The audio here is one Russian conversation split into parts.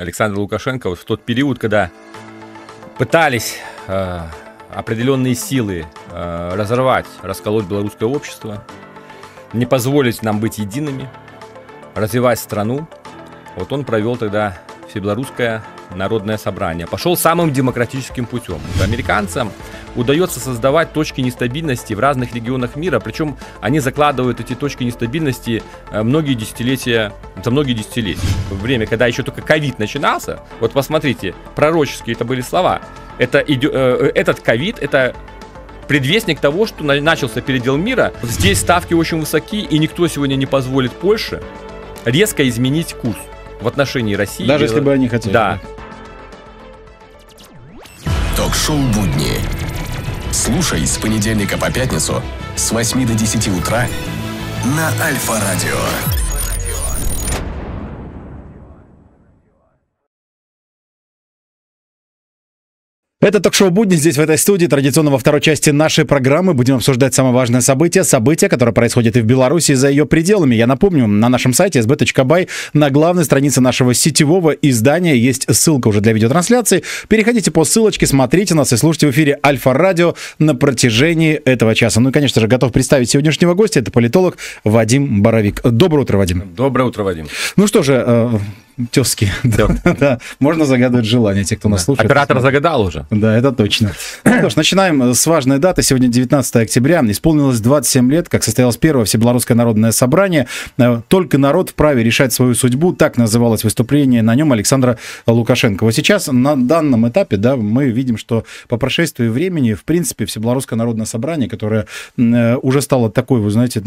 Александра Лукашенко вот в тот период, когда пытались э, определенные силы э, разорвать, расколоть белорусское общество, не позволить нам быть едиными, развивать страну. Вот он провел тогда всебелорусское народное собрание, пошел самым демократическим путем. Американцам удается создавать точки нестабильности в разных регионах мира, причем они закладывают эти точки нестабильности э, многие десятилетия, за многие десятилетия. В время, когда еще только ковид начинался, вот посмотрите, пророческие это были слова. Это, э, э, этот ковид, это предвестник того, что начался передел мира. Здесь ставки очень высоки, и никто сегодня не позволит Польше резко изменить курс в отношении России. Даже если бы они хотели. Да ток-шоу «Будни». Слушай с понедельника по пятницу с 8 до 10 утра на Альфа-радио. Это ток-шоу «Будни» здесь, в этой студии. Традиционно во второй части нашей программы будем обсуждать самое важное событие. Событие, которое происходит и в Беларуси, и за ее пределами. Я напомню, на нашем сайте sb.by на главной странице нашего сетевого издания есть ссылка уже для видеотрансляции. Переходите по ссылочке, смотрите нас и слушайте в эфире Альфа-Радио на протяжении этого часа. Ну и, конечно же, готов представить сегодняшнего гостя. Это политолог Вадим Боровик. Доброе утро, Вадим. Доброе утро, Вадим. Ну что же, э, тески, да, да. Можно загадывать желание, те, кто нас да. слушает. Оператор загадал уже. Да, это точно. Ну что ж, начинаем с важной даты. Сегодня 19 октября. Исполнилось 27 лет, как состоялось первое Всебелорусское народное собрание. Э, «Только народ вправе решать свою судьбу». Так называлось выступление на нем Александра Лукашенко. Вот сейчас на данном этапе да, мы видим, что по прошествии времени, в принципе, Всебелорусское народное собрание, которое э, уже стало такой, вы знаете,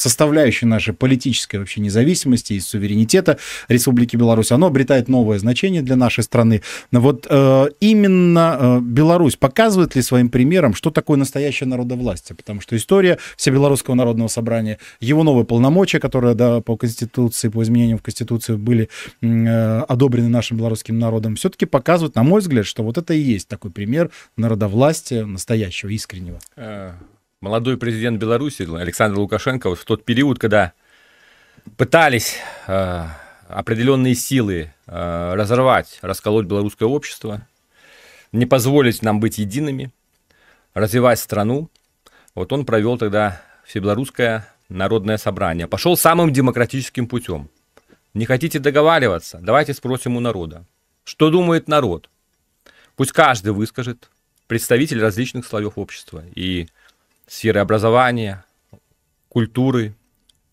составляющей нашей политической вообще независимости и суверенитета Республики Беларусь, Беларусь, оно обретает новое значение для нашей страны. Но Вот э, именно э, Беларусь показывает ли своим примером, что такое настоящее народовластие? Потому что история Всебелорусского народного собрания, его новые полномочия, которые да, по Конституции, по изменениям в Конституции были э, одобрены нашим белорусским народом, все-таки показывают, на мой взгляд, что вот это и есть такой пример народовластия настоящего, искреннего. Э, молодой президент Беларуси Александр Лукашенко вот в тот период, когда пытались э, определенные силы э, разорвать, расколоть белорусское общество, не позволить нам быть едиными, развивать страну. Вот он провел тогда Всебелорусское народное собрание. Пошел самым демократическим путем. Не хотите договариваться? Давайте спросим у народа. Что думает народ? Пусть каждый выскажет, представитель различных слоев общества и сферы образования, культуры,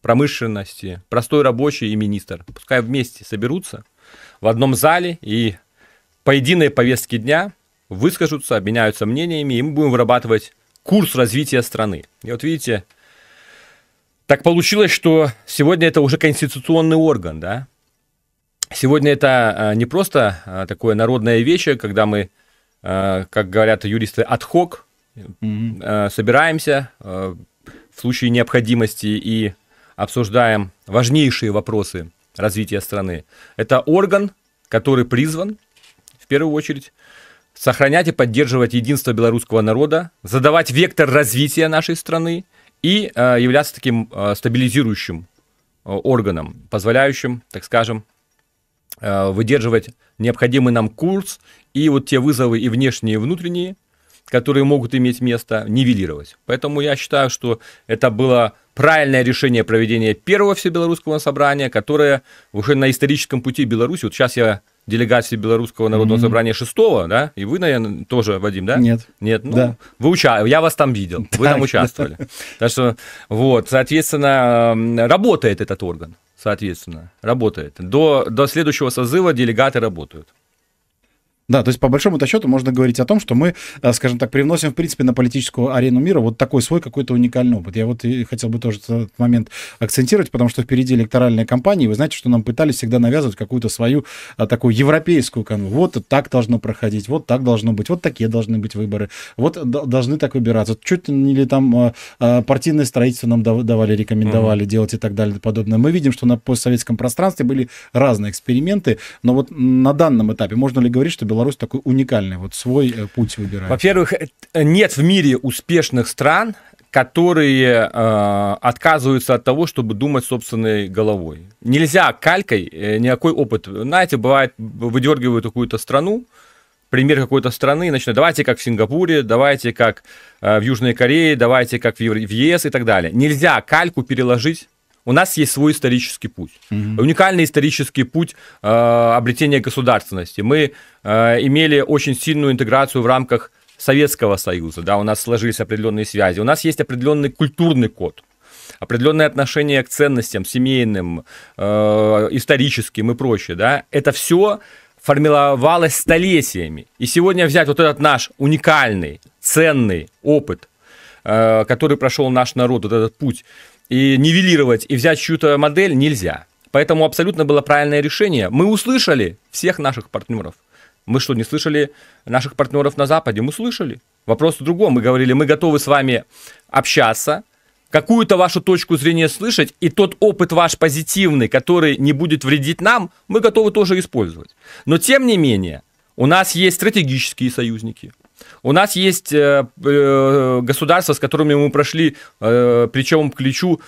промышленности, простой рабочий и министр. Пускай вместе соберутся в одном зале и по единой повестке дня выскажутся, обменяются мнениями, и мы будем вырабатывать курс развития страны. И вот видите, так получилось, что сегодня это уже конституционный орган, да? Сегодня это а, не просто а, такое народное вещи, когда мы, а, как говорят юристы, отхок mm-hmm. собираемся в случае необходимости и обсуждаем важнейшие вопросы развития страны. Это орган, который призван, в первую очередь, сохранять и поддерживать единство белорусского народа, задавать вектор развития нашей страны и э, являться таким э, стабилизирующим э, органом, позволяющим, так скажем, э, выдерживать необходимый нам курс и вот те вызовы и внешние, и внутренние – которые могут иметь место, нивелировать. Поэтому я считаю, что это было правильное решение проведения первого всебелорусского собрания, которое уже на историческом пути Беларуси, вот сейчас я делегации Белорусского народного mm-hmm. собрания 6 да? И вы, наверное, тоже, Вадим, да? Нет. Нет, ну, да. вы уча... я вас там видел, вы там участвовали. Так что, вот, соответственно, работает этот орган, соответственно, работает. До, до следующего созыва делегаты работают. Да, то есть по большому-то счету можно говорить о том, что мы, э, скажем так, привносим, в принципе, на политическую арену мира вот такой свой какой-то уникальный опыт. Я вот и хотел бы тоже этот момент акцентировать, потому что впереди электоральная кампания, и вы знаете, что нам пытались всегда навязывать какую-то свою а, такую европейскую канву. Вот так должно проходить, вот так должно быть, вот такие должны быть выборы, вот должны так выбираться. Чуть не ли там а, партийное строительство нам давали, рекомендовали mm-hmm. делать и так далее и подобное. Мы видим, что на постсоветском пространстве были разные эксперименты, но вот на данном этапе можно ли говорить, что Беларусь такой уникальный, вот свой э, путь выбирает? Во-первых, э, нет в мире успешных стран, которые э, отказываются от того, чтобы думать собственной головой. Нельзя калькой э, никакой опыт. Знаете, бывает, выдергивают какую-то страну, пример какой-то страны и начинают, давайте как в Сингапуре, давайте как э, в Южной Корее, давайте как в ЕС и так далее. Нельзя кальку переложить у нас есть свой исторический путь. Угу. Уникальный исторический путь э, обретения государственности. Мы э, имели очень сильную интеграцию в рамках Советского Союза. Да, у нас сложились определенные связи. У нас есть определенный культурный код определенное отношение к ценностям семейным, э, историческим и прочее, да, это все формировалось столетиями. И сегодня взять вот этот наш уникальный, ценный опыт, э, который прошел наш народ, вот этот путь, и нивелировать, и взять чью-то модель нельзя. Поэтому абсолютно было правильное решение. Мы услышали всех наших партнеров. Мы что, не слышали наших партнеров на Западе? Мы слышали. Вопрос в другом. Мы говорили, мы готовы с вами общаться, какую-то вашу точку зрения слышать, и тот опыт ваш позитивный, который не будет вредить нам, мы готовы тоже использовать. Но тем не менее, у нас есть стратегические союзники, у нас есть э, э, государства, с которыми мы прошли, э, причем к плечу,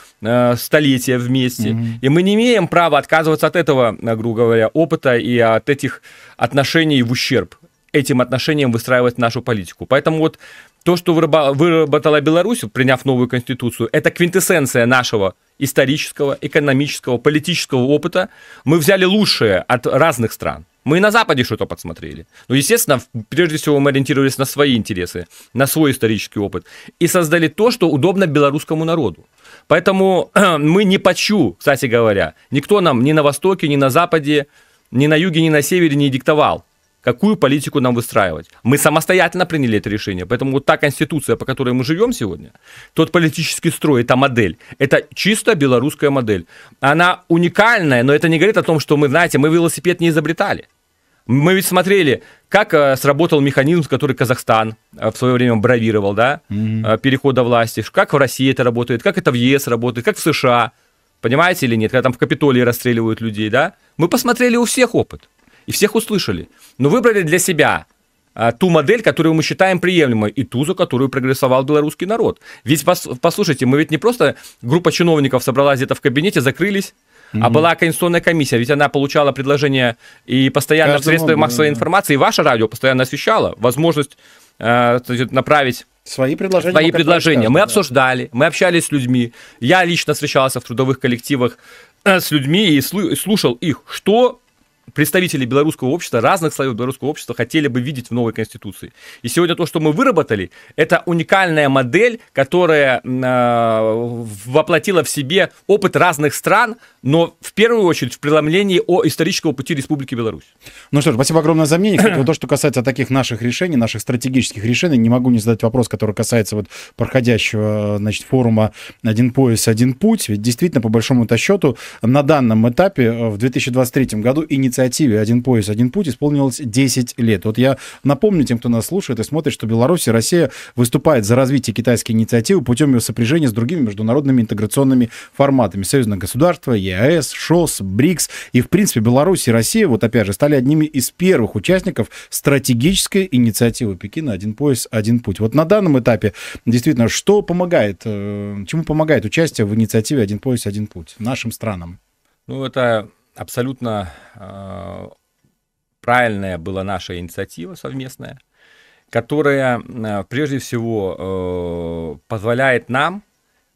столетия вместе. Mm-hmm. И мы не имеем права отказываться от этого, грубо говоря, опыта и от этих отношений в ущерб. Этим отношениям выстраивать нашу политику. Поэтому вот то, что выработала Беларусь, приняв новую конституцию, это квинтэссенция нашего исторического, экономического, политического опыта. Мы взяли лучшее от разных стран. Мы и на Западе что-то подсмотрели. Но, ну, естественно, прежде всего мы ориентировались на свои интересы, на свой исторический опыт. И создали то, что удобно белорусскому народу. Поэтому мы не почу, кстати говоря. Никто нам ни на Востоке, ни на Западе, ни на Юге, ни на Севере не диктовал какую политику нам выстраивать. Мы самостоятельно приняли это решение, поэтому вот та конституция, по которой мы живем сегодня, тот политический строй, эта модель, это чисто белорусская модель. Она уникальная, но это не говорит о том, что мы, знаете, мы велосипед не изобретали. Мы ведь смотрели, как э, сработал механизм, который Казахстан э, в свое время бравировал, да, mm-hmm. э, перехода власти, как в России это работает, как это в ЕС работает, как в США, понимаете или нет, когда там в Капитолии расстреливают людей, да. Мы посмотрели у всех опыт и всех услышали. Но выбрали для себя а, ту модель, которую мы считаем приемлемой, и ту, за которую проголосовал белорусский народ. Ведь, послушайте, мы ведь не просто группа чиновников собралась где-то в кабинете, закрылись, mm-hmm. а была конституционная комиссия, ведь она получала предложения и постоянно Каждому, в средствах массовой да. информации, и ваше радио постоянно освещало возможность э, направить Свои предложения. Свои предложения. Мы да. обсуждали, мы общались с людьми. Я лично встречался в трудовых коллективах э, с людьми и слушал их, что представители белорусского общества, разных слоев белорусского общества хотели бы видеть в новой конституции. И сегодня то, что мы выработали, это уникальная модель, которая э, воплотила в себе опыт разных стран, но в первую очередь в преломлении о исторического пути Республики Беларусь. Ну что ж, спасибо огромное за мнение. Кстати, вот то, что касается таких наших решений, наших стратегических решений, не могу не задать вопрос, который касается вот проходящего значит, форума «Один пояс, один путь». Ведь действительно, по большому счету, на данном этапе э, в 2023 году инициатива инициативе «Один пояс, один путь» исполнилось 10 лет. Вот я напомню тем, кто нас слушает и смотрит, что Беларусь и Россия выступают за развитие китайской инициативы путем ее сопряжения с другими международными интеграционными форматами. Союзное государство, ЕАЭС, ШОС, БРИКС. И, в принципе, Беларусь и Россия, вот опять же, стали одними из первых участников стратегической инициативы Пекина «Один пояс, один путь». Вот на данном этапе, действительно, что помогает, э, чему помогает участие в инициативе «Один пояс, один путь» нашим странам? Ну, это абсолютно э, правильная была наша инициатива совместная, которая э, прежде всего э, позволяет нам,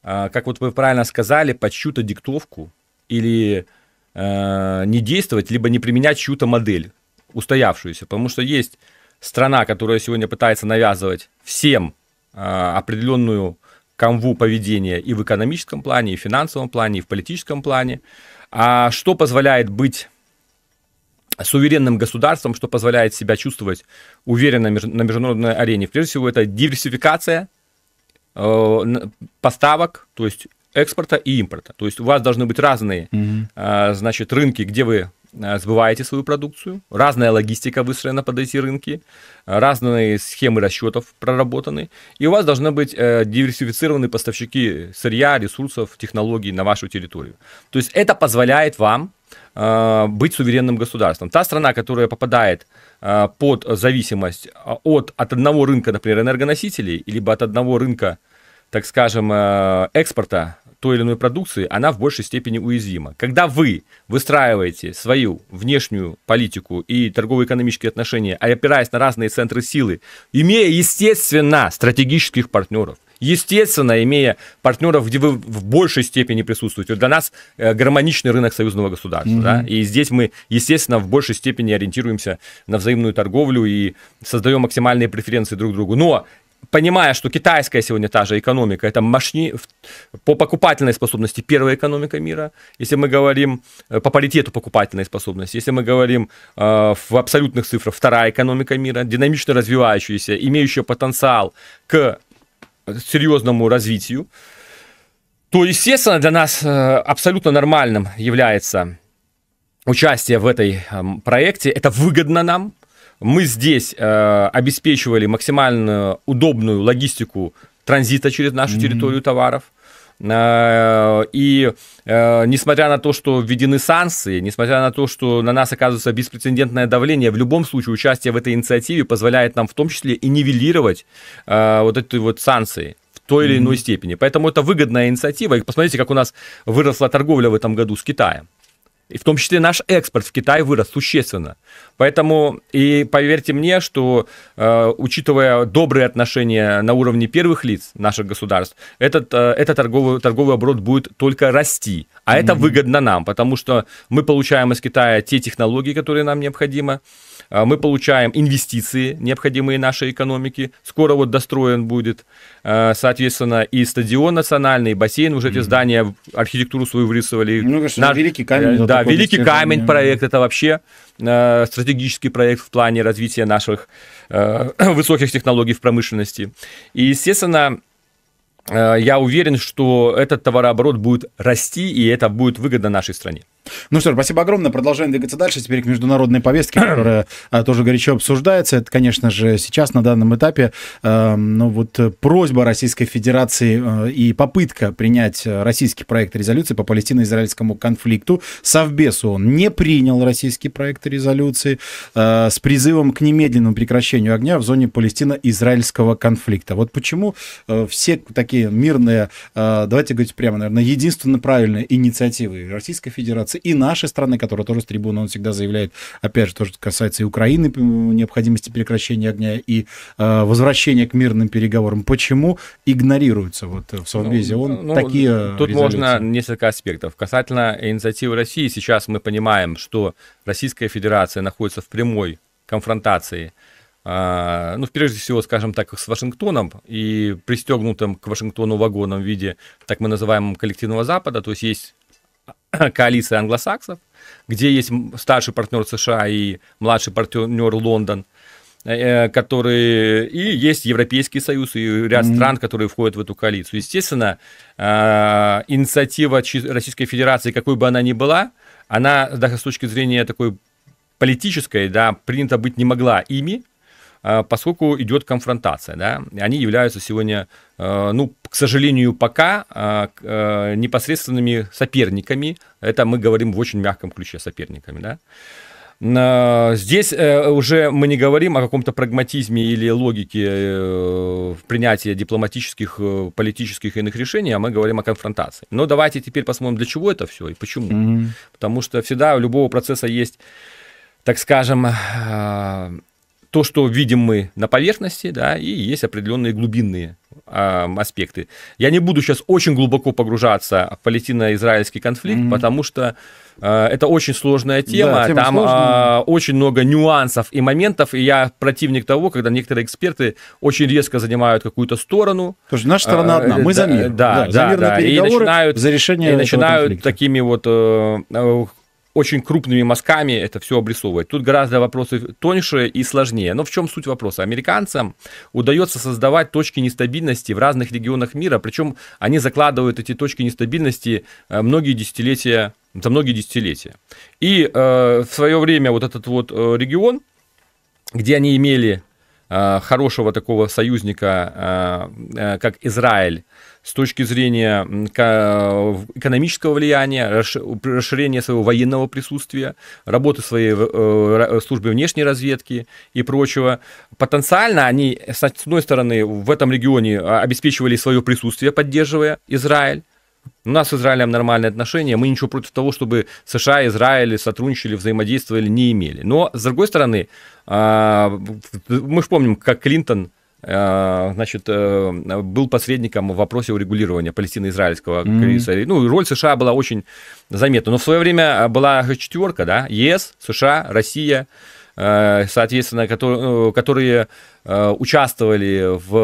э, как вот вы правильно сказали, под чью-то диктовку или э, не действовать, либо не применять чью-то модель устоявшуюся, потому что есть страна, которая сегодня пытается навязывать всем э, определенную канву поведения и в экономическом плане, и в финансовом плане, и в политическом плане. А что позволяет быть суверенным государством, что позволяет себя чувствовать уверенно на международной арене? Прежде всего, это диверсификация э, поставок, то есть экспорта и импорта. То есть у вас должны быть разные, mm-hmm. значит, рынки, где вы Э, сбываете свою продукцию, разная логистика выстроена под эти рынки, разные схемы расчетов проработаны, и у вас должны быть э, диверсифицированные поставщики сырья, ресурсов, технологий на вашу территорию. То есть это позволяет вам э, быть суверенным государством. Та страна, которая попадает под зависимость от, от одного рынка, например, энергоносителей, либо от одного рынка, так скажем, экспорта той или иной продукции, она в большей степени уязвима. Когда вы выстраиваете свою внешнюю политику и торгово-экономические отношения, опираясь на разные центры силы, имея, естественно, стратегических партнеров, естественно, имея партнеров, где вы в большей степени присутствуете. Для нас э, гармоничный рынок союзного государства. Mm-hmm. Да? И здесь мы, естественно, в большей степени ориентируемся на взаимную торговлю и создаем максимальные преференции друг другу. Но понимая, что китайская сегодня та же экономика, это мощни... по покупательной способности первая экономика мира, если мы говорим э, по паритету покупательной способности, если мы говорим э, в абсолютных цифрах, вторая экономика мира, динамично развивающаяся, имеющая потенциал к серьезному развитию, то, естественно, для нас э, абсолютно нормальным является участие в этой эм, проекте. Это выгодно нам, мы здесь э, обеспечивали максимально удобную логистику транзита через нашу mm-hmm. территорию товаров. Э, и э, несмотря на то, что введены санкции, несмотря на то, что на нас оказывается беспрецедентное давление, в любом случае участие в этой инициативе позволяет нам в том числе и нивелировать э, вот эти вот санкции в той mm-hmm. или иной степени. Поэтому это выгодная инициатива. И посмотрите, как у нас выросла торговля в этом году с Китаем. И в том числе наш экспорт в Китай вырос существенно. Поэтому, и поверьте мне, что э, учитывая добрые отношения на уровне первых лиц наших государств, этот, э, этот торговый, торговый оборот будет только расти. А mm-hmm. это выгодно нам, потому что мы получаем из Китая те технологии, которые нам необходимы. А, мы получаем инвестиции, необходимые нашей экономике. Скоро вот достроен будет, а, соответственно, и стадион национальный, и бассейн. Уже mm эти здания, архитектуру свою вырисовали. Ну, ну, конечно, Наш... великий камень. Э, да, великий камень проект. Это вообще э, стратегический проект в плане развития наших э, высоких технологий в промышленности. И, естественно, я уверен, что этот товарооборот будет расти, и это будет выгодно нашей стране. Ну что ж, спасибо огромное. Продолжаем двигаться дальше. Теперь к международной повестке, которая а, тоже горячо обсуждается. Это, конечно же, сейчас на данном этапе э, ну, вот, э, просьба Российской Федерации э, и попытка принять российский проект резолюции по палестино-израильскому конфликту. Совбез ООН не принял российский проект резолюции э, с призывом к немедленному прекращению огня в зоне палестино-израильского конфликта. Вот почему э, все такие мирные, э, давайте говорить прямо, наверное, единственно правильные инициативы Российской Федерации касается и нашей страны, которая тоже с трибуны он всегда заявляет, опять же, тоже касается и Украины, необходимости прекращения огня и э, возвращения к мирным переговорам. Почему игнорируются вот э, в Совбезе ну, он ну, такие Тут резолюции? можно несколько аспектов. Касательно инициативы России, сейчас мы понимаем, что Российская Федерация находится в прямой конфронтации а, ну, прежде всего, скажем так, с Вашингтоном и пристегнутым к Вашингтону вагоном в виде так мы называемого коллективного Запада, то есть есть коалиции англосаксов, где есть старший партнер США и младший партнер Лондон, э, э, которые и есть Европейский Союз и ряд mm-hmm. стран, которые входят в эту коалицию. Естественно, э, инициатива Российской Федерации, какой бы она ни была, она даже с точки зрения такой политической, да, принята быть не могла ими, а, поскольку идет конфронтация, да, они являются сегодня, э, ну, к сожалению, пока а, э, непосредственными соперниками. Это мы говорим в очень мягком ключе соперниками, да. Здесь э, уже мы не говорим о каком-то прагматизме или логике принятия дипломатических, политических иных решений, а мы говорим о конфронтации. Но давайте теперь посмотрим, для чего это все и почему. Mm-hmm. Потому что всегда у любого процесса есть, так скажем, то, что видим мы на поверхности, да, и есть определенные глубинные э, аспекты. Я не буду сейчас очень глубоко погружаться в палестино-израильский конфликт, mm-hmm. потому что э, это очень сложная тема, да, тема там а, сложная. Э, очень много нюансов и моментов, и я противник того, когда некоторые эксперты очень резко занимают какую-то сторону. Потому что наша сторона одна, мы да, за мир. Да, да, да, за мир да, да. и начинают, за решение и начинают конфликта. такими вот э, э очень крупными мазками это все обрисовывать. Тут гораздо вопросы тоньше и сложнее. Но в чем суть вопроса? Американцам удается создавать точки нестабильности в разных регионах мира, причем они закладывают эти точки нестабильности э, многие десятилетия, за многие десятилетия. И э, в свое время вот этот вот э, регион, где они имели э, хорошего такого союзника, э, э как Израиль, с точки зрения экономического влияния, расширения своего военного присутствия, работы своей э, э, службы внешней разведки и прочего. Потенциально они, с одной стороны, в этом регионе а, обеспечивали свое присутствие, поддерживая Израиль, у нас с Израилем нормальные отношения, мы ничего против того, чтобы США, и Израиль сотрудничали, взаимодействовали, не имели. Но, с другой стороны, а, мы же помним, как Клинтон Э, значит, э, был посредником в вопросе урегулирования палестино-израильского mm-hmm. кризиса. Ну, роль США была очень заметна. Но в свое время э, была четверка, да, ЕС, США, Россия, Э, соответственно, э, которые, которые э, участвовали в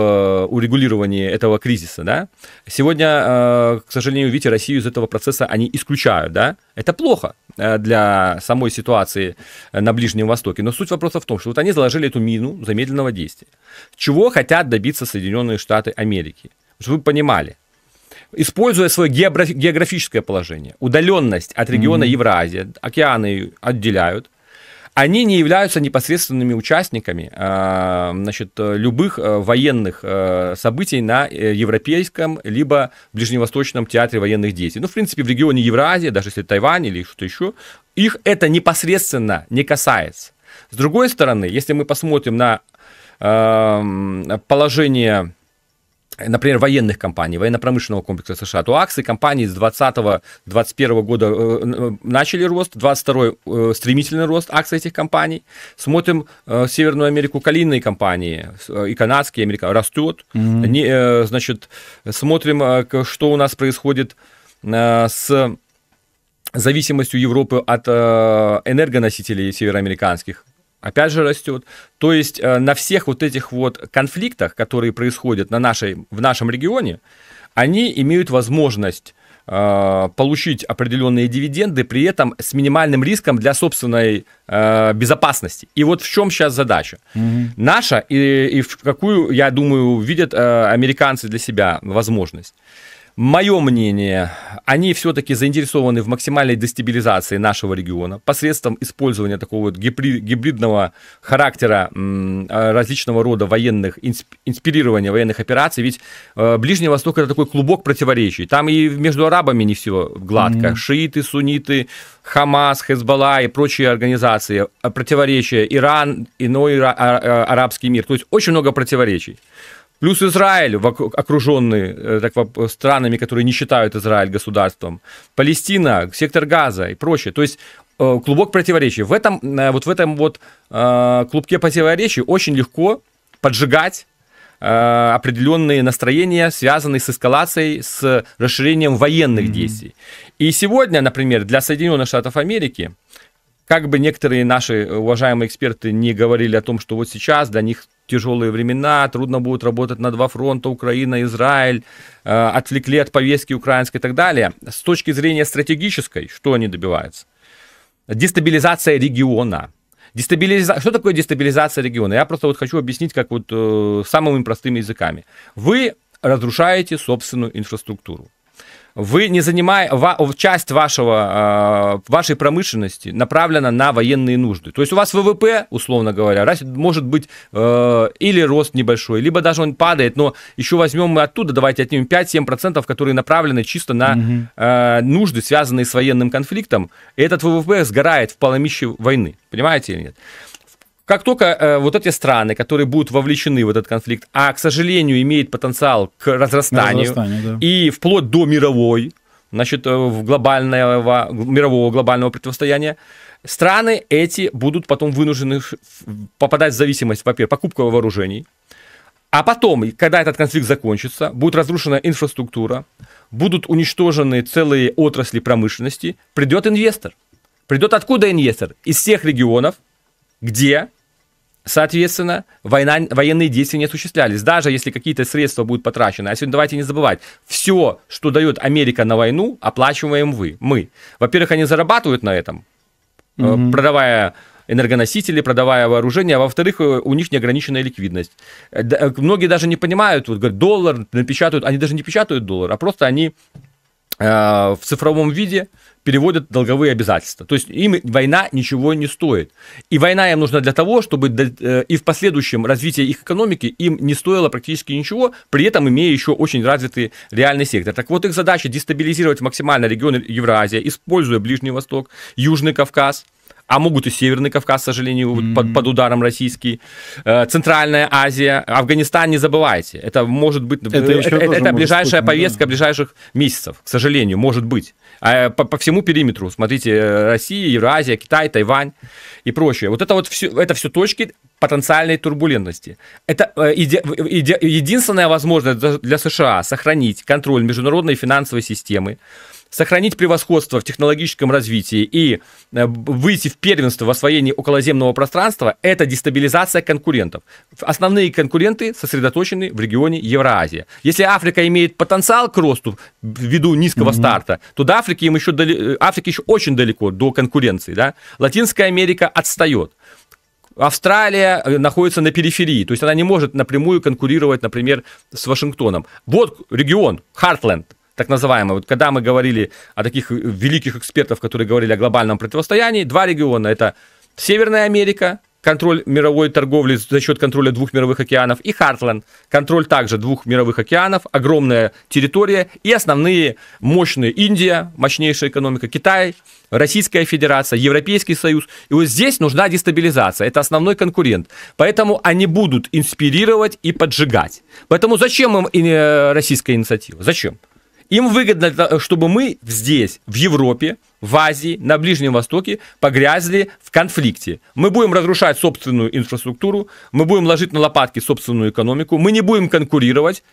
урегулировании этого кризиса, да. Сегодня, к сожалению, видите, Россию из этого процесса они исключают, да. Это плохо для самой ситуации на Ближнем Востоке. Но суть вопроса в том, что вот они заложили эту мину замедленного действия. Чего хотят добиться Соединенные Штаты Америки? Чтобы вы понимали, используя свое географическое положение, удаленность от региона mm-hmm. Евразия, океаны отделяют – они не являются непосредственными участниками а, значит, любых э, военных э, событий на э, европейском либо ближневосточном театре военных действий. Ну, в принципе, в регионе Евразии, даже если Тайвань или что-то еще, их это непосредственно не касается. С другой стороны, если мы посмотрим на эм, положение Э, например, военных компаний, военно-промышленного комплекса США, то акции компаний с 20-21 года э, э, начали рост, 22 стремительный рост акций этих компаний. Смотрим Северную Америку, калийные компании, и канадские, и американские, растет. Mm-hmm. Не, значит, смотрим, что у нас происходит с зависимостью Европы от энергоносителей североамериканских опять же растет. То есть э, на всех вот этих вот конфликтах, которые происходят на нашей, в нашем регионе, они имеют возможность э, получить определенные дивиденды, при этом с минимальным риском для собственной э, безопасности. И вот в чем сейчас задача угу. наша и, и в какую, я думаю, видят э, американцы для себя возможность. Мое мнение, они все-таки заинтересованы в максимальной дестабилизации нашего региона посредством использования такого вот гибридного характера а, различного рода военных, инспирирования военных операций. Ведь э, Ближний Восток это такой клубок противоречий. Там и между арабами не все гладко. Mm-hmm. Шииты, сунниты, Хамас, Хезбалла и прочие организации, э, противоречия, Иран, иной а, а, арабский мир. То есть очень много противоречий. Плюс Израиль, окруженный э, так, странами, которые не считают Израиль государством. Палестина, сектор Газа и прочее. То есть э, клубок противоречий. В этом, э, вот в этом вот клубке противоречий очень легко поджигать определенные настроения, связанные с эскалацией, с расширением военных mm-hmm. действий. И сегодня, например, для Соединенных Штатов Америки, как бы некоторые наши уважаемые эксперты не говорили о том, что вот сейчас для них тяжелые времена, трудно будет работать на два фронта, Украина, Израиль, э, отвлекли от повестки украинской и так далее. С точки зрения стратегической, что они добиваются? Дестабилизация региона. Дестабилиза... Что такое дестабилизация региона? Я просто вот хочу объяснить как вот э, самыми простыми языками. Вы разрушаете собственную инфраструктуру. Вы не занимая, часть вашего, э, вашей промышленности направлена на военные нужды. То есть у вас ВВП, условно говоря, раз, может быть э, или рост небольшой, либо даже он падает, но еще возьмем мы оттуда, давайте отнимем 5-7%, которые направлены чисто на угу. нужды, связанные с военным конфликтом. И этот ВВП сгорает в поломище войны. Понимаете или нет? как только э, вот эти страны, которые будут вовлечены в этот конфликт, а, к сожалению, имеет потенциал к разрастанию, разрастанию да. и вплоть до мировой, значит, э, в глобального, мирового глобального противостояния, страны эти будут потом вынуждены попадать в зависимость, во-первых, покупка вооружений, а потом, когда этот конфликт закончится, будет разрушена инфраструктура, будут уничтожены целые отрасли промышленности, придет инвестор. Придет откуда инвестор? Из всех регионов, где Соответственно, война, военные действия не осуществлялись. Даже если какие-то средства будут потрачены. А сегодня давайте не забывать, все, что дает Америка на войну, оплачиваем вы, мы. Во-первых, они зарабатывают на этом, Mm -hmm. продавая энергоносители, продавая вооружение, а во-вторых, э, у них неограниченная ликвидность. Э, многие даже не понимают, вот, говорят, доллар напечатают, они даже не печатают доллар, а просто они Э, в цифровом виде переводят долговые обязательства. То есть им война ничего не стоит. И война им нужна для того, чтобы э, и в последующем развитии их экономики им не стоило практически ничего, при этом имея еще очень развитый реальный сектор. Так вот их задача дестабилизировать максимально регионы Евразия, используя Ближний Восток, Южный Кавказ, а могут и Северный Кавказ, к сожалению, mm-hmm. под, под ударом российский. Э, Центральная Азия, Афганистан, не забывайте. Это может быть... Это, э, это, это, это ближайшая быть, ну повестка да. ближайших месяцев, к сожалению, может быть. А по, по всему периметру, смотрите, э, Россия, Евразия, Китай, Тайвань и прочее. Вот это вот все, это все точки потенциальной турбулентности. Это иде, иде, единственная возможность для США сохранить контроль международной финансовой системы, сохранить превосходство в технологическом развитии и э, выйти в первенство в освоении околоземного пространства – это дестабилизация конкурентов. Основные конкуренты сосредоточены в регионе Евразия. Если Африка имеет потенциал к росту ввиду низкого mm-hmm. старта, то до Африки им еще дали... Э, Африке еще очень далеко до конкуренции. Да? Латинская Америка отстает. Австралия э, находится на периферии, то есть она не может напрямую конкурировать, например, с Вашингтоном. Вот регион, Хартленд, так называемые. Вот когда мы говорили о таких э, великих экспертов, которые говорили о глобальном противостоянии, два региона – это Северная Америка, контроль мировой торговли за счет контроля двух мировых океанов, и Хартленд, контроль также двух мировых океанов, огромная территория и основные мощные Индия, мощнейшая экономика, Китай, Российская Федерация, Европейский Союз. И вот здесь нужна дестабилизация, это основной конкурент. Поэтому они будут инспирировать и поджигать. Поэтому зачем им э, российская инициатива? Зачем? Им выгодно, чтобы мы здесь, в Европе, в Азии, на Ближнем Востоке погрязли в конфликте. Мы будем разрушать собственную инфраструктуру, мы будем ложить на лопатки собственную экономику, мы не будем конкурировать.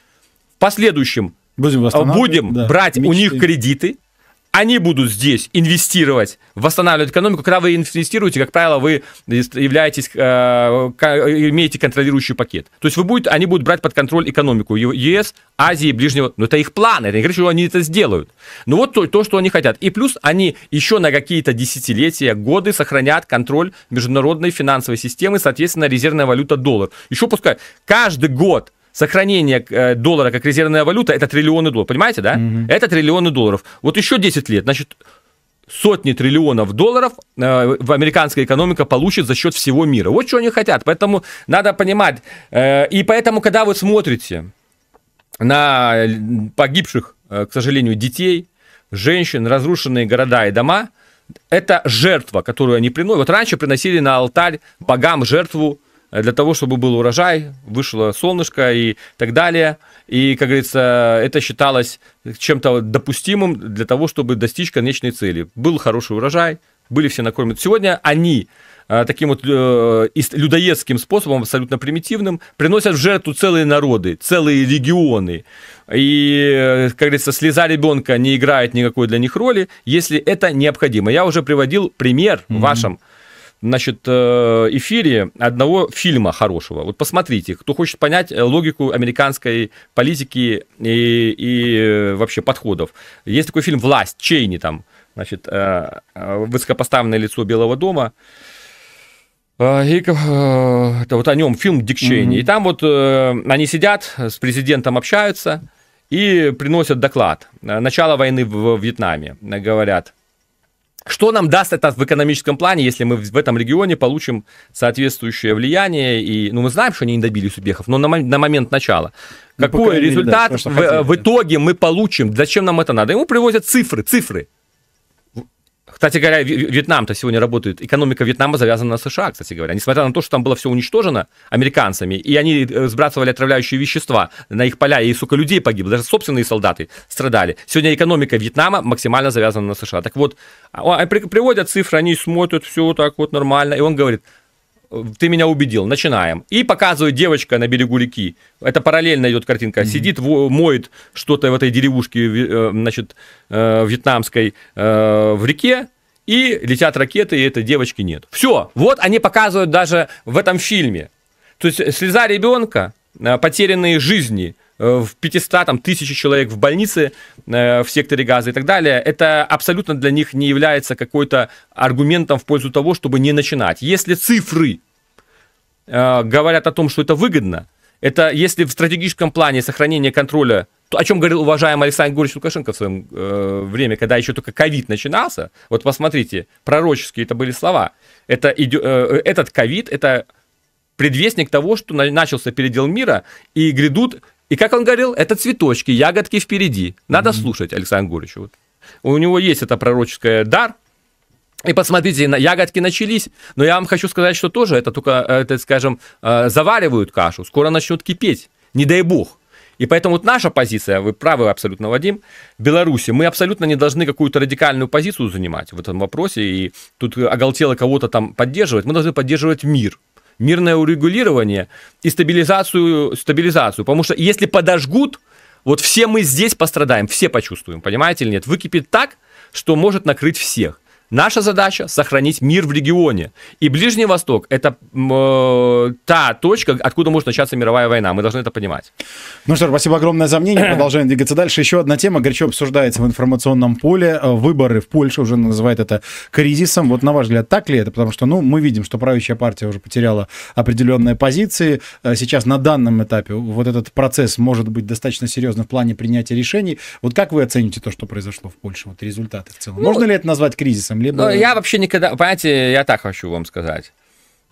В последующем будем, а, будем да, брать мечты. у них кредиты, они будут здесь инвестировать, восстанавливать экономику. Когда вы инвестируете, как правило, вы являетесь, э, имеете контролирующий пакет. То есть вы будет, они будут брать под контроль экономику ЕС, Азии, Ближнего. Но это их планы, это не говорит, что они это сделают. Но вот то, то, что они хотят. И плюс они еще на какие-то десятилетия, годы сохранят контроль международной финансовой системы, соответственно, резервная валюта доллар. Еще пускай каждый год сохранение э, доллара как резервная валюта – это триллионы долларов, понимаете, да? Угу. Это триллионы долларов. Вот еще 10 лет, значит, сотни триллионов долларов э, в американская экономика получит за счет всего мира. Вот что они хотят. Поэтому надо понимать. Э, и поэтому, когда вы смотрите на погибших, к сожалению, детей, женщин, разрушенные города и дома, это жертва, которую они приносят. Вот раньше приносили на алтарь богам жертву Э, для того, чтобы был урожай, вышло солнышко и так далее. И, как говорится, это считалось чем-то допустимым для того, чтобы достичь конечной цели. Был хороший урожай, были все накормлены. Сегодня они э, таким вот э, людоедским способом, абсолютно примитивным, приносят в жертву целые народы, целые регионы. И, э, как говорится, слеза ребенка не играет никакой для них роли, если это необходимо. Я уже приводил пример mm-hmm. в вашем значит, э, эфире одного фильма хорошего. Вот посмотрите, кто хочет понять э, логику американской политики и, и э, вообще подходов. Есть такой фильм «Власть», Чейни там, значит, высокопоставленное лицо Белого дома. И, это вот о нем фильм Дик Чейни. Mm-hmm. И там вот они сидят, с президентом общаются и приносят доклад. Начало войны в Вьетнаме, говорят – что нам даст это в экономическом плане, если мы в этом регионе получим соответствующее влияние? И, ну, мы знаем, что они не добились успехов, но на, на момент начала. Ну, Какой результат мере, да, в, в итоге мы получим? Зачем нам это надо? Ему привозят цифры, цифры. Кстати говоря, Вьетнам-то сегодня работает. Экономика Вьетнама завязана на США, кстати говоря. Несмотря на то, что там было все уничтожено американцами, и они э, сбрасывали отравляющие вещества на их поля, и, сука, людей погибло. Даже собственные солдаты страдали. Сегодня экономика Вьетнама максимально завязана на США. Так вот, а, а, приводят цифры, они смотрят все так вот нормально, и он говорит – ты меня убедил, начинаем. И показывает девочка на берегу реки. Это параллельно идет картинка. Mm-hmm. Сидит, моет что-то в этой деревушке, э, значит, э, вьетнамской э, в реке, и летят ракеты, и этой девочки нет. Все, вот они показывают даже в этом фильме. То есть слеза ребенка, потерянные жизни – Э, в 500, там, тысячи человек в больнице э, в секторе газа и так далее, это абсолютно для них не является какой-то аргументом в пользу того, чтобы не начинать. Если цифры э, говорят о том, что это выгодно, это если в стратегическом плане сохранения контроля о чем говорил уважаемый Александр Григорьевич Лукашенко в своем э, время, когда еще только ковид начинался, вот посмотрите, пророческие это были слова. Это, э, этот ковид, это предвестник того, что начался передел мира, и грядут и как он говорил, это цветочки, ягодки впереди. Надо mm-hmm. слушать Александра Гурича. Вот. У него есть это пророческое дар. И посмотрите, на, ягодки начались, но я вам хочу сказать, что тоже это только, э, это, скажем, э, заваривают кашу, скоро начнут кипеть, не дай бог. И поэтому вот наша позиция, вы правы абсолютно, Вадим, в Беларуси, мы абсолютно не должны какую-то радикальную позицию занимать в этом вопросе, и тут э, оголтело кого-то там поддерживать, мы должны поддерживать мир, мирное урегулирование и стабилизацию, стабилизацию. Потому что если подожгут, вот все мы здесь пострадаем, все почувствуем, понимаете или нет. Выкипит так, что может накрыть всех. Наша задача – сохранить мир в регионе. И Ближний Восток – это э, та точка, откуда может начаться мировая война. Мы должны это понимать. Ну что ж, спасибо огромное за мнение. Продолжаем двигаться дальше. Еще одна тема горячо обсуждается в информационном поле. Э, выборы в Польше уже называют это кризисом. Вот на ваш взгляд, так ли это? Потому что ну, мы видим, что правящая партия уже потеряла определенные позиции. Э, сейчас на данном этапе вот этот процесс может быть достаточно серьезным в плане принятия решений. Вот как вы оцените то, что произошло в Польше, вот результаты в целом? Ну, можно ли это назвать кризисом? либо... Но ну, я вообще никогда... Понимаете, я так хочу вам сказать.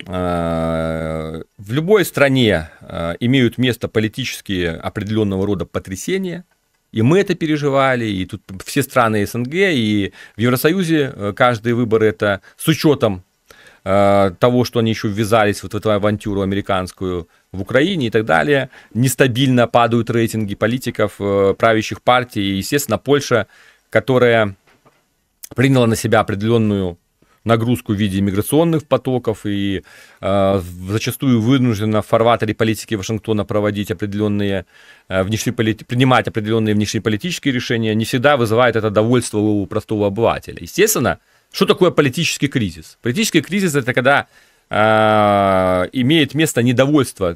Э, в любой стране э, имеют место политические определенного рода потрясения, и мы это переживали, и тут все страны СНГ, и в Евросоюзе э, каждые выборы это с учетом того, что они еще ввязались вот в эту авантюру американскую в Украине и так далее. Нестабильно падают рейтинги политиков правящих партий. И, естественно, Польша, которая приняла на себя определенную нагрузку в виде миграционных потоков и э, зачастую вынуждена в фарватере политики Вашингтона проводить определенные э, внешнеполит... принимать определенные внешнеполитические решения, не всегда вызывает это довольство у простого обывателя. Естественно, что такое политический кризис? Политический кризис это когда э, имеет место недовольство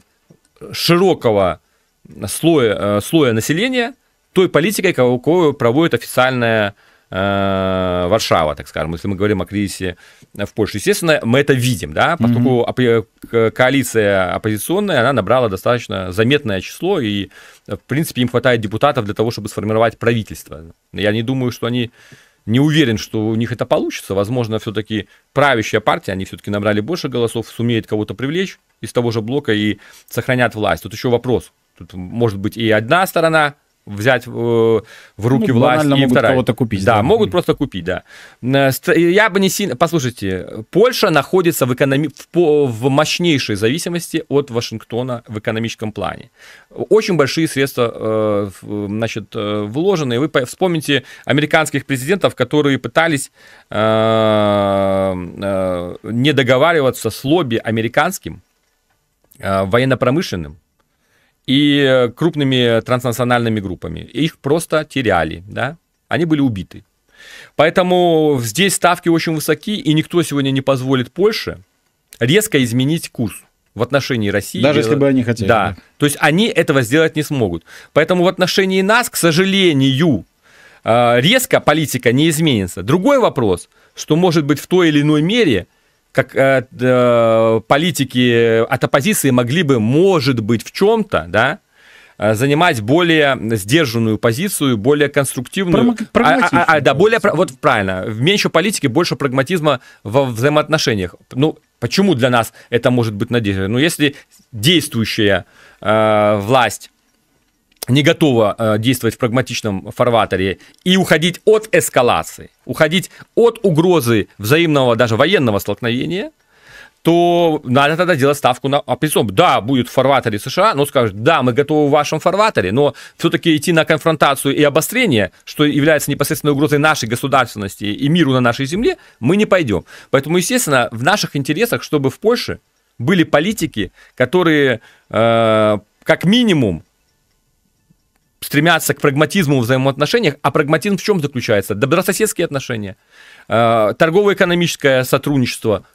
широкого слоя, э, слоя населения той политикой, кого проводит официальная Э, Варшава, так скажем, если мы говорим о кризисе в Польше. Естественно, мы это видим, да, поскольку коалиция оппозиционная, она набрала достаточно заметное число, и, в принципе, им хватает депутатов для того, чтобы сформировать правительство. Я не думаю, что они не уверен, что у них это получится. Возможно, все-таки правящая партия, они все-таки набрали больше голосов, сумеет кого-то привлечь из того же блока и сохранят власть. Тут еще вопрос. Тут может быть и одна сторона взять в, руки ну, власть и могут кого-то купить. Да, да, могут просто купить, да. Я бы не сильно... Послушайте, Польша находится в, экономи... в, в мощнейшей зависимости от Вашингтона в экономическом плане. Очень большие средства э, значит, э, вложены. Вы вспомните американских президентов, которые пытались э, не договариваться с лобби американским, военно-промышленным, и э, крупными транснациональными группами. Их просто теряли, да? Они были убиты. Поэтому здесь ставки очень высоки, и никто сегодня не позволит Польше резко изменить курс в отношении России. Даже если бы они хотели. Да. То есть они этого сделать не смогут. Поэтому в отношении нас, к сожалению, э, резко политика не изменится. Другой вопрос, что, может быть, в той или иной мере – как э, э, политики от оппозиции могли бы, может быть, в чем-то, да, э, занимать более сдержанную позицию, более конструктивную. Прагма- а, а, а, а, да, более, вот правильно, в меньшую политики, больше прагматизма во взаимоотношениях. Ну, почему для нас это может быть надежда? Ну, если действующая э, власть не готова э, действовать в прагматичном фарватере и уходить от эскалации, уходить от угрозы взаимного даже военного столкновения, то надо тогда делать ставку на а оппозиционную. Да, будет в фарватере США, но скажут, да, мы готовы в вашем фарватере, но все-таки идти на конфронтацию и обострение, что является непосредственной угрозой нашей государственности и миру на нашей земле, мы не пойдем. Поэтому, естественно, в наших интересах, чтобы в Польше были политики, которые э, как минимум стремятся к прагматизму в взаимоотношениях. А прагматизм в чем заключается? Добрососедские отношения, э, торгово-экономическое сотрудничество,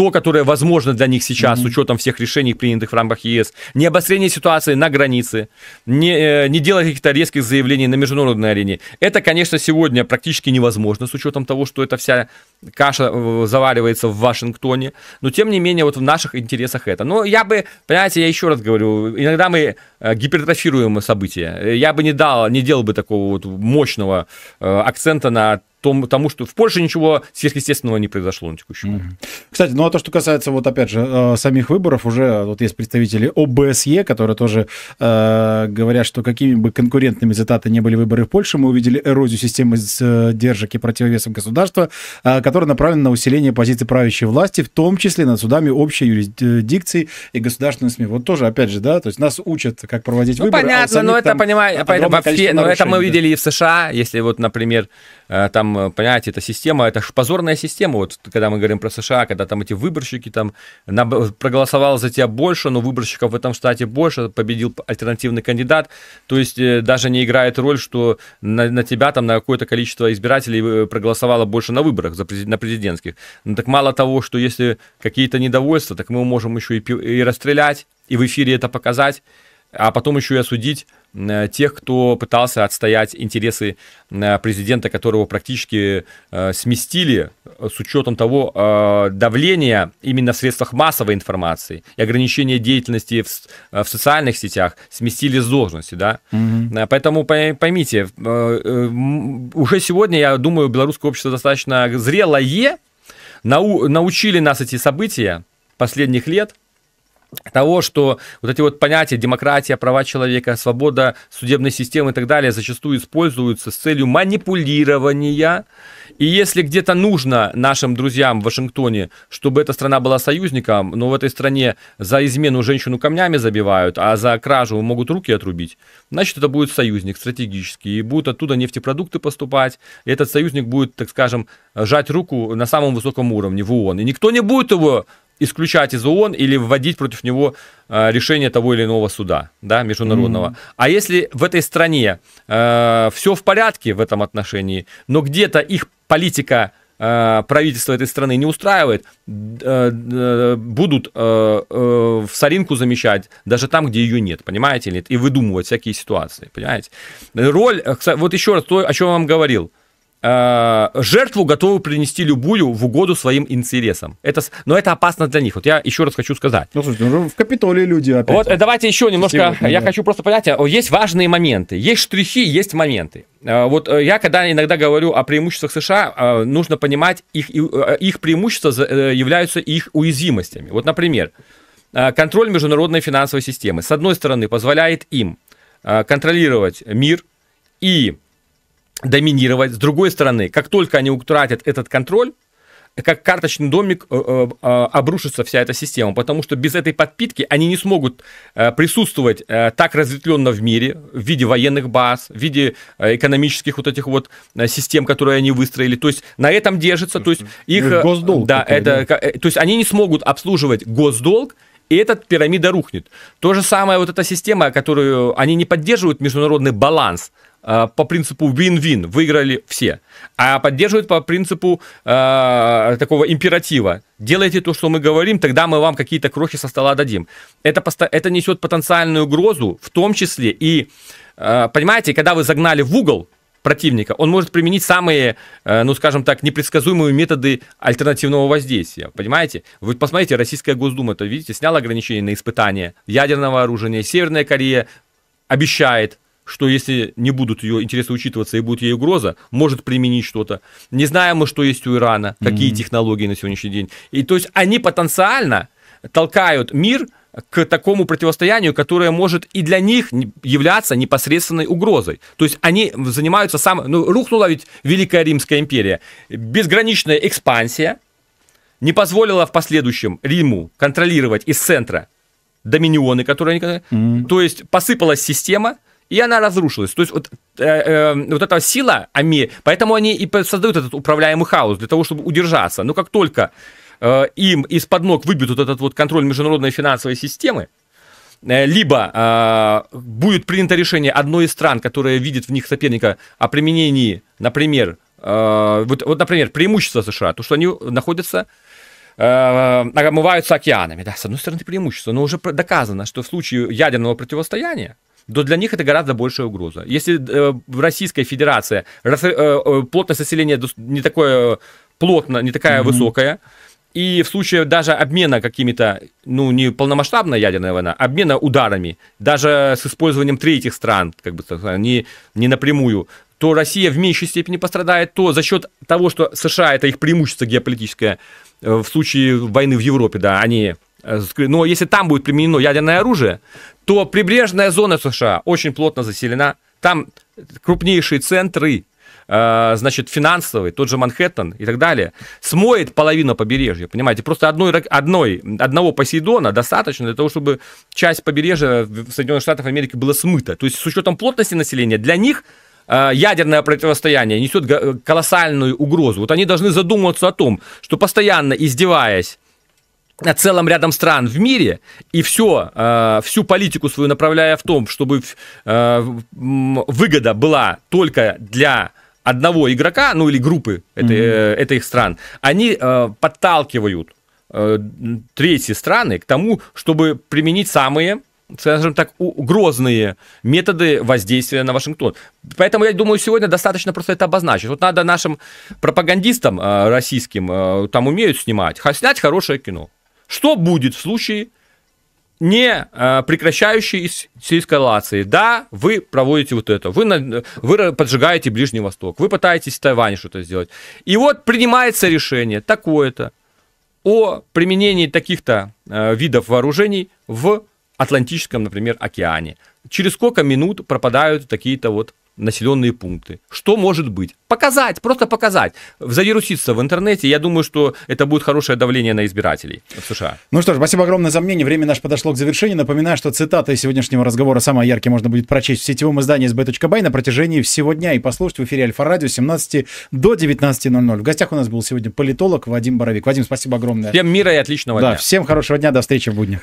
то, которое возможно для них сейчас, mm-hmm. с учетом всех решений, принятых в рамках ЕС, не обострение ситуации на границе, не, э, не делать каких-то резких заявлений на международной арене. Это, конечно, сегодня практически невозможно, с учетом того, что эта вся каша э, заваривается в Вашингтоне. Но, тем не менее, вот в наших интересах это. Но я бы, понимаете, я еще раз говорю, иногда мы э, гипертрофируем события. Я бы не дал, не делал бы такого вот мощного акцента на тому, тому, что в Польше ничего сверхъестественного не произошло на текущий момент. Кстати, ну а то, что касается, вот опять же, э, самих выборов, уже вот есть представители ОБСЕ, которые тоже э, говорят, что какими бы конкурентными результаты не были выборы в Польше, мы увидели эрозию системы сдержек э, и противовесов государства, э, которая направлена на усиление позиции правящей власти, в том числе над судами общей юрисдикции и государственными СМИ. Вот тоже, опять же, да, то есть нас учат, как проводить ну, выборы. А понятно, а но это, понимаю, во все, но это мы видели и в США, если вот, например, Э, там, э, понимаете, эта система, это ж позорная система, вот когда мы говорим про США, когда там эти выборщики, там, на, проголосовал за тебя больше, но выборщиков в этом штате больше, победил альтернативный кандидат, то есть э, даже не играет роль, что на, на тебя там на какое-то количество избирателей проголосовало больше на выборах, за, на президентских. Ну так мало того, что если какие-то недовольства, так мы можем еще и, и расстрелять, и в эфире это показать, а потом еще и осудить Э, тех, кто пытался отстоять интересы э, президента, которого практически э, сместили с учетом того давления именно в средствах массовой информации и ограничения деятельности в, социальных сетях, сместили с должности. Да? Угу. Поэтому поймите, уже сегодня, я думаю, белорусское общество достаточно зрелое, научили нас эти события последних лет, того, что вот эти вот понятия демократия, права человека, свобода судебной системы и так далее зачастую используются с целью манипулирования. И если где-то нужно нашим друзьям в Вашингтоне, чтобы эта страна была союзником, но в этой стране за измену женщину камнями забивают, а за кражу могут руки отрубить, значит, это будет союзник стратегический, и будут оттуда нефтепродукты поступать, и этот союзник будет, так скажем, жать руку на самом высоком уровне в ООН. И никто не будет его исключать из ООН или вводить против него э, решение того или иного суда, да, международного. Mm. А если в этой стране э, все в порядке в этом отношении, но где-то их политика э, правительство этой страны не устраивает, э, э, будут э, в соринку замещать даже там, где ее нет, понимаете, или, и выдумывать всякие ситуации, понимаете. Роль, вот еще раз, то, о чем я вам говорил, Э, жертву готовы принести любую в угоду своим интересам. Это, но это опасно для них. Вот я еще раз хочу сказать. Ну, слушайте, уже ну, в Капитолии люди опять. Вот э, давайте еще немножко, Сегодня, ну я да. хочу просто понять, э, есть важные моменты, есть штрихи, есть моменты. Вот я когда иногда говорю о преимуществах США, нужно понимать, их, их преимущества являются их уязвимостями. Вот, например, контроль международной финансовой системы, с одной стороны, позволяет им контролировать мир и доминировать. С другой стороны, как только они утратят этот контроль, как карточный домик э, э, а, обрушится вся эта система, потому что без этой подпитки они не смогут э, присутствовать так разветвленно в мире, в виде военных баз, в виде экономических вот этих вот систем, которые они выстроили. То есть на этом держится, то есть ну, их... их ну, госдолг. Да, такой, это, да. То есть они не смогут обслуживать госдолг, и этот пирамида рухнет. То же самое вот эта система, которую они не поддерживают международный баланс – Э, по принципу win-win, выиграли все, а поддерживают по принципу э, такого императива. Делайте то, что мы говорим, тогда мы вам какие-то крохи со стола дадим. Это, поста- это несет потенциальную угрозу, в том числе и, э, понимаете, когда вы загнали в угол противника, он может применить самые, э, ну скажем так, непредсказуемые методы альтернативного воздействия. Понимаете? Вы посмотрите, Российская Госдума, то видите, сняла ограничения на испытания ядерного оружия, Северная Корея обещает что если не будут ее интересы учитываться и будет ей угроза, может применить что-то. Не знаем мы, что есть у Ирана, какие mm-hmm. технологии на сегодняшний день. И то есть они потенциально толкают мир к такому противостоянию, которое может и для них являться непосредственной угрозой. То есть они занимаются сам... Ну, рухнула ведь Великая Римская империя. Безграничная экспансия не позволила в последующем Риму контролировать из центра доминионы, которые они... Mm. То есть посыпалась система, и она разрушилась. То есть вот, э, э, вот эта сила, ами, поэтому они и создают этот управляемый хаос для того, чтобы удержаться. Но как только э, им из-под ног выбьют вот этот вот контроль международной финансовой системы, э, либо э, будет принято решение одной из стран, которая видит в них соперника о применении, например, э, вот, вот, например, преимущество США, то, что они находятся э, омываются океанами. Да, с одной стороны, преимущество, но уже доказано, что в случае ядерного противостояния то для них это гораздо большая угроза. Если э, в Российской Федерации рас, э, э плотность населения не такое плотно, не такая mm-hmm. высокая, и в случае даже обмена какими-то, ну, не полномасштабная ядерная война, а обмена ударами, даже с использованием третьих стран, как бы не, не напрямую, то Россия в меньшей степени пострадает, то за счет того, что США это их преимущество геополитическое э, в случае войны в Европе, да, они Э, но если там будет применено ядерное оружие, то прибрежная зона США очень плотно заселена. Там крупнейшие центры э, значит, финансовый, тот же Манхэттен и так далее, смоет половину побережья, понимаете? Просто одной, одной, одного Посейдона достаточно для того, чтобы часть побережья Соединенных Штатов Америки была смыта. То есть с учетом плотности населения для них э, ядерное противостояние несет колоссальную угрозу. Вот они должны задуматься о том, что постоянно издеваясь на целом рядом стран в мире, и все, э, всю политику свою направляя в том, чтобы э, выгода была только для одного игрока, ну или группы этой, mm-hmm. этих стран, они подталкивают третьи страны к тому, чтобы применить самые скажем так, угрозные методы воздействия на Вашингтон. Поэтому, я думаю, сегодня достаточно просто это обозначить. Вот надо нашим пропагандистам российским, там умеют снимать, снять хорошее кино. Что будет в случае не э, прекращающейся эскалации. Да, вы проводите вот это, вы, вы поджигаете Ближний Восток, вы пытаетесь в Тайване что-то сделать. И вот принимается решение такое-то о применении таких-то э, видов вооружений в Атлантическом, например, океане. Через сколько минут пропадают такие-то вот населенные пункты. Что может быть? Показать, просто показать. Завируситься в интернете. Я думаю, что это будет хорошее давление на избирателей в США. Ну что ж, спасибо огромное за мнение. Время наше подошло к завершению. Напоминаю, что цитата из сегодняшнего разговора самая яркая можно будет прочесть в сетевом издании sb.by на протяжении всего дня и послушать в эфире Альфа-радио 17 до 19.00. В гостях у нас был сегодня политолог Вадим Боровик. Вадим, спасибо огромное. Всем мира и отличного да, дня. Всем хорошего дня. До встречи в буднях.